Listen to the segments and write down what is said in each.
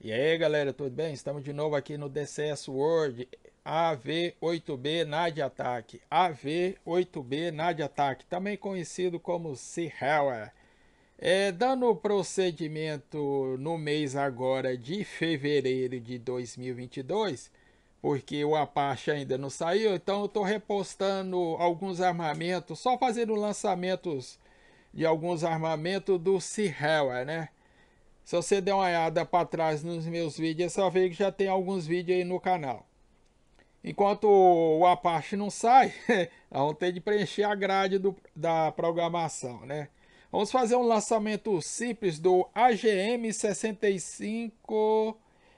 E aí galera, tudo bem? Estamos de novo aqui no DCS World AV8B NAD Attack. AV8B NAD Attack, também conhecido como Sierra. É, dando procedimento no mês agora de fevereiro de 2022, porque o Apache ainda não saiu, então eu estou repostando alguns armamentos, só fazendo lançamentos de alguns armamentos do Sierra, né? Se você der uma olhada para trás nos meus vídeos, você é vai ver que já tem alguns vídeos aí no canal. Enquanto o Apache não sai, vamos ter de preencher a grade do, da programação, né? Vamos fazer um lançamento simples do AGM65F,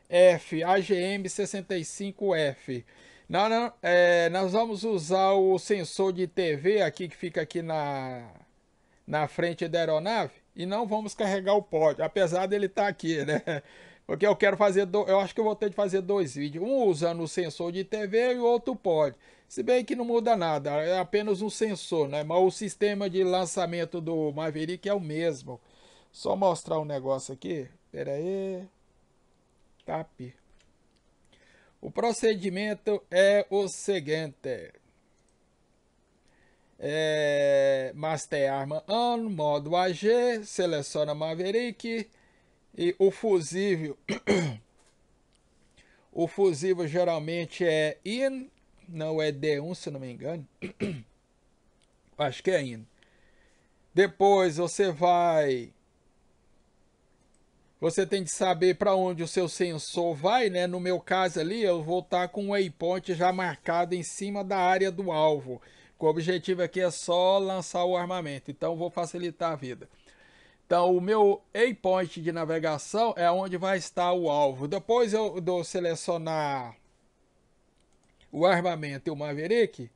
AGM65F. Não, não, é, nós vamos usar o sensor de TV aqui que fica aqui na, na frente da aeronave e não vamos carregar o pódio, apesar dele estar tá aqui, né? Porque eu quero fazer, do... eu acho que eu vou ter de fazer dois vídeos, um usando o sensor de TV e o outro pódio. Se bem que não muda nada, é apenas um sensor, né? Mas o sistema de lançamento do Maverick é o mesmo. Só mostrar um negócio aqui, pera aí, TAP. O procedimento é o seguinte, é, Master Arma Ano, modo AG, seleciona Maverick e o fusível. o fusível geralmente é IN, não é D1 se não me engano. Acho que é IN. Depois você vai. Você tem que saber para onde o seu sensor vai, né? No meu caso ali, eu vou estar tá com o waypoint já marcado em cima da área do alvo. O objetivo aqui é só lançar o armamento, então vou facilitar a vida. Então o meu A-Point de navegação é onde vai estar o alvo. Depois eu dou selecionar o armamento e o Maverick,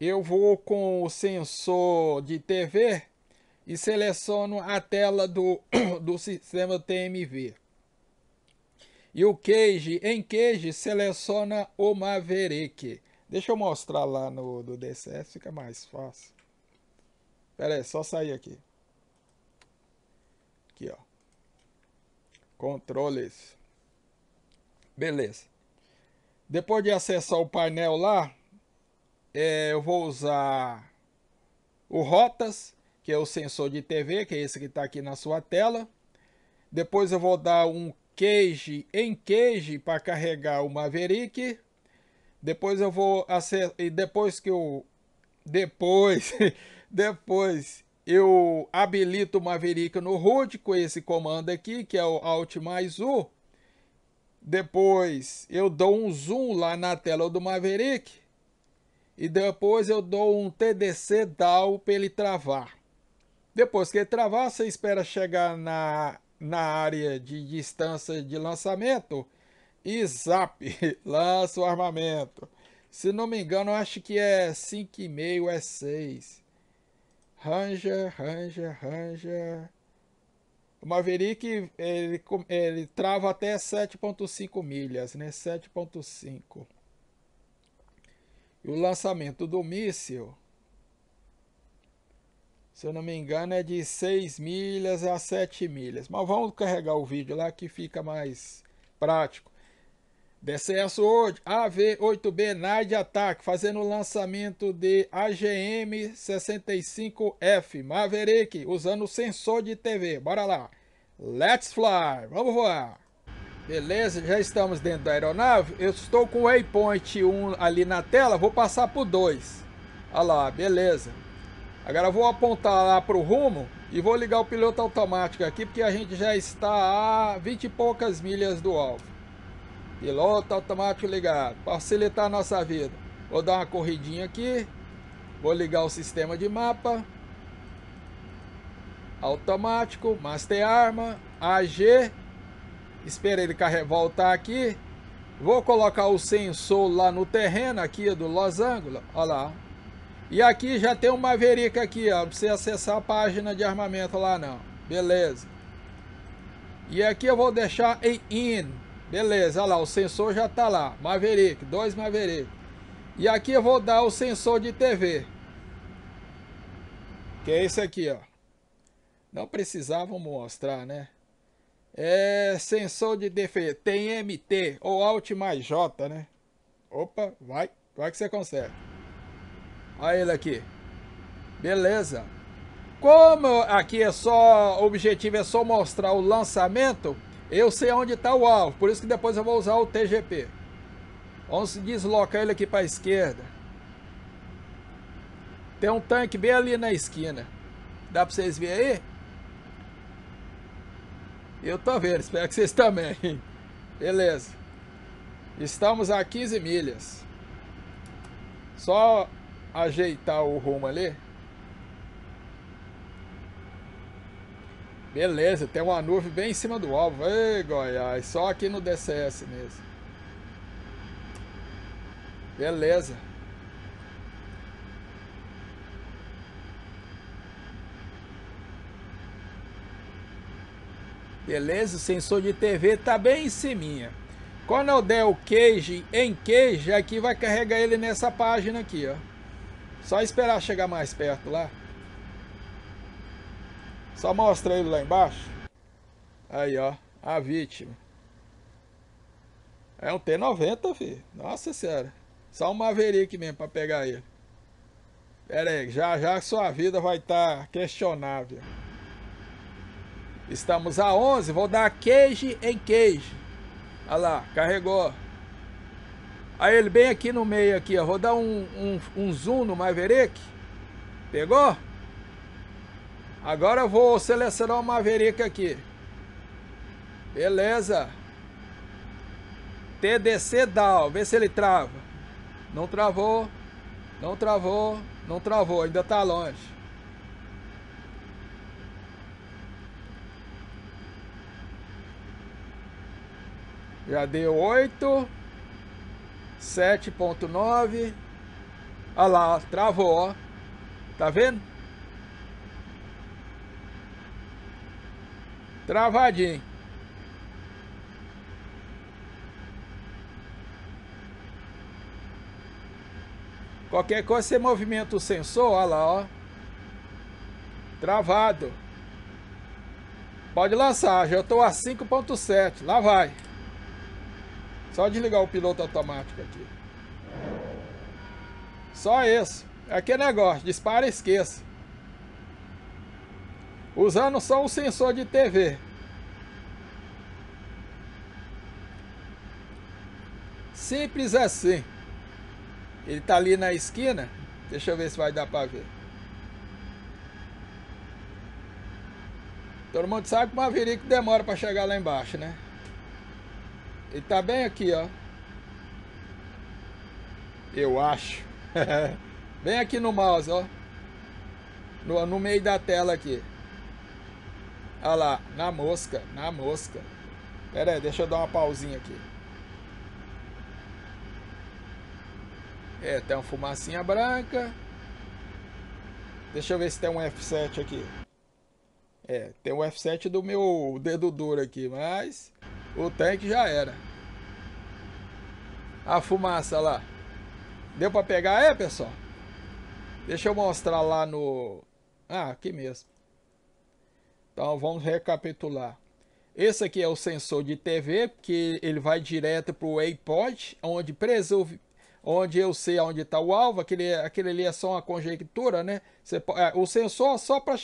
eu vou com o sensor de TV e seleciono a tela do, do sistema TMV. E o Cage, em Cage, seleciona o Maverick. Deixa eu mostrar lá no do DCS, fica mais fácil. Pera aí, só sair aqui. Aqui, ó. Controles. Beleza. Depois de acessar o painel lá, é, eu vou usar o Rotas, que é o sensor de TV, que é esse que está aqui na sua tela. Depois eu vou dar um cage em cage para carregar o Maverick. Depois eu vou acessar. E depois que eu. Depois. depois eu habilito o Maverick no root com esse comando aqui, que é o Alt mais U. Depois eu dou um zoom lá na tela do Maverick. E depois eu dou um TDC DAO para ele travar. Depois que ele travar, você espera chegar na, na área de distância de lançamento e zap, lança o armamento. Se não me engano, acho que é 5,5, é 6. Ranger, Ranger, Ranger. O Maverick, ele, ele trava até 7.5 milhas, né? 7.5. E o lançamento do míssil, se eu não me engano, é de 6 milhas a 7 milhas. Mas vamos carregar o vídeo lá que fica mais prático. DCS World AV-8B Night Attack fazendo o lançamento de AGM-65F Maverick usando sensor de TV. Bora lá. Let's fly. Vamos voar. Beleza, já estamos dentro da aeronave. Eu estou com o waypoint 1 ali na tela, vou passar para o 2. Olha lá, beleza. Agora vou apontar lá para o rumo e vou ligar o piloto automático aqui, porque a gente já está a 20 e poucas milhas do alvo. Piloto tá, automático ligado. Para facilitar a nossa vida. Vou dar uma corridinha aqui. Vou ligar o sistema de mapa. Automático. Master Arma. AG. Espera ele voltar aqui. Vou colocar o sensor lá no terreno aqui do Los Angeles. Olha lá. E aqui já tem uma verica aqui, ó. Não precisa acessar a página de armamento lá não. Beleza. E aqui eu vou deixar em in. Beleza, olha lá, o sensor já tá lá. Maverick, dois Maverick. E aqui eu vou dar o sensor de TV. Que é esse aqui, ó. Não precisavam mostrar, né? É sensor de TV, TMT ou Alt mais J, né? Opa, vai, vai que você consegue. Olha ele aqui. Beleza. Como aqui é só, o objetivo é só mostrar o lançamento, eu sei onde está o alvo, por isso que depois eu vou usar o TGP. Vamos deslocar ele aqui para a esquerda. Tem um tanque bem ali na esquina. Dá para vocês verem aí? Eu tô vendo, espero que vocês também. Beleza. Estamos a 15 milhas. Só ajeitar o rumo ali. Beleza, tem uma nuvem bem em cima do alvo. Ei, Goiás, só aqui no DCS mesmo. Beleza. Beleza, o sensor de TV tá bem em cima. Quando eu der o cage em cage, aqui é vai carregar ele nessa página aqui, ó. Só esperar chegar mais perto lá. Só mostra ele lá embaixo. Aí, ó. A vítima. É um T90, filho. Nossa senhora. Só um Maverick mesmo pra pegar ele. Pera aí, já já sua vida vai estar tá questionável. Estamos a 11, vou dar queijo em queijo. Olha lá, carregou. Aí ele bem aqui no meio aqui, ó. Vou dar um, um, um zoom no Maverick. Pegou? Agora eu vou selecionar o Maverick aqui. Beleza. TDC down. Vê se ele trava. Não travou. Não travou. Não travou. Ainda está longe. Já deu 8. 7.9. Olha lá, travou, ó. Tá vendo? Travadinho. Qualquer coisa você movimenta o sensor, olha lá, ó. Travado. Pode lançar, já estou a 5.7. Lá vai. Só desligar o piloto automático aqui. Só isso. Aqui é negócio, dispara e esqueça usando só um sensor de TV. Simples assim. Ele tá ali na esquina. Deixa eu ver se vai dar para ver. Todo mundo sabe que o Maverick demora para chegar lá embaixo, né? Ele tá bem aqui, ó. Eu acho. bem aqui no mouse, ó. No, no meio da tela aqui. Olha lá, na mosca, na mosca. Pera aí, deixa eu dar uma pausinha aqui. É, tem uma fumacinha branca. Deixa eu ver se tem um F7 aqui. É, tem um F7 do meu dedo duro aqui, mas o tanque já era. A fumaça lá. Deu pra pegar? É, pessoal? Deixa eu mostrar lá no... Ah, aqui mesmo. Então vamos recapitular. Esse aqui é o sensor de TV, que ele vai direto para o iPod, onde preserve, onde eu sei onde está o alvo, aquele, aquele ali é só uma conjectura, né? Você, é, o sensor é só para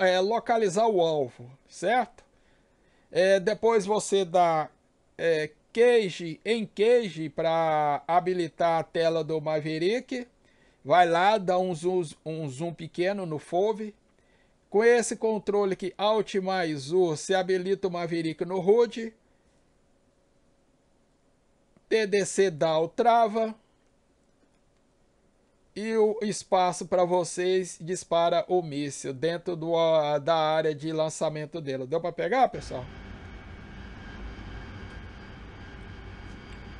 é, localizar o alvo, certo? É, depois você dá é, cage em cage para habilitar a tela do Maverick. Vai lá, dá um zoom, um zoom pequeno no Fove. Com esse controle aqui, Alt mais U, se habilita o Maverick no HUD. TDC o trava. E o espaço para vocês dispara o míssil dentro do, da área de lançamento dele. Deu para pegar, pessoal?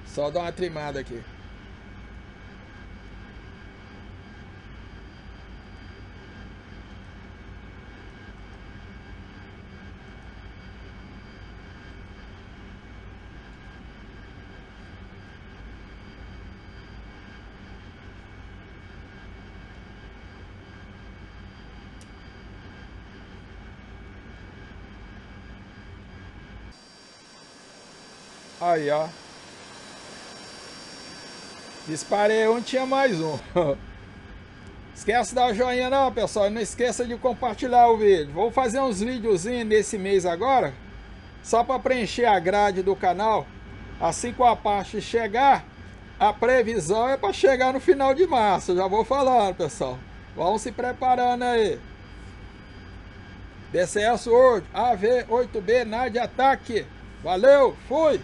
Só dá uma trimada aqui. Aí, ó. Disparei um, tinha mais um. Esquece da joinha não, pessoal. E não esqueça de compartilhar o vídeo. Vou fazer uns videozinhos nesse mês agora. Só para preencher a grade do canal. Assim que a parte chegar, a previsão é para chegar no final de março. Já vou falando, pessoal. Vão se preparando aí. DCS World AV8B, NAD Ataque. Valeu, fui!